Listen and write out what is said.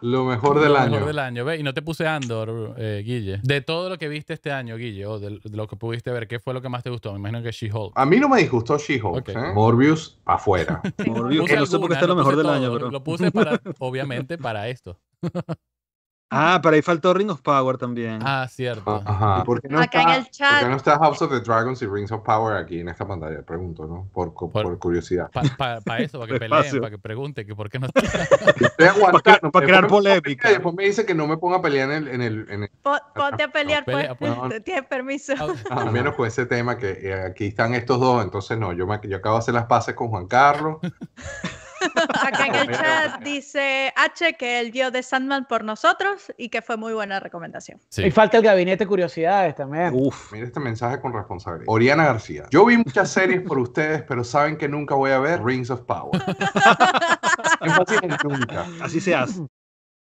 Lo mejor del año. Lo mejor del año. ¿Ve? Y no te puse Andor, eh, Guille. De todo lo que viste este año, Guille, o de, lo que pudiste ver, ¿qué fue lo que más te gustó? Me imagino que She-Hulk. A mí no me disgustó She-Hulk. ¿eh? Morbius, afuera. Morbius, que no sé por lo mejor del año, Lo puse, para, obviamente, para esto. Ah, pero ahí faltó Rings of Power también. Ah, cierto. Ah, por qué no está, ¿por qué no está House of the Dragons y Rings of Power aquí en esta pantalla? Pregunto, ¿no? Por, curiosidad. Para eso, para que peleen, para que pregunten que por qué no está. para crear polémica. Después me dice que no me ponga a pelear en el. Ponte a pelear, pues. pues. Tienes permiso. Ah, ah, al menos con ese tema que eh, aquí están estos dos, entonces no. Yo, me, yo acabo de hacer las pases con Juan Carlos. Acá en el chat dice H que el dio de Sandman por nosotros y que fue muy buena recomendación. Y falta el gabinete de curiosidades también. Uf, mira este mensaje con responsabilidad. Oriana García. Yo vi muchas series por ustedes, pero saben que nunca voy a ver Rings of Power. Así se hace.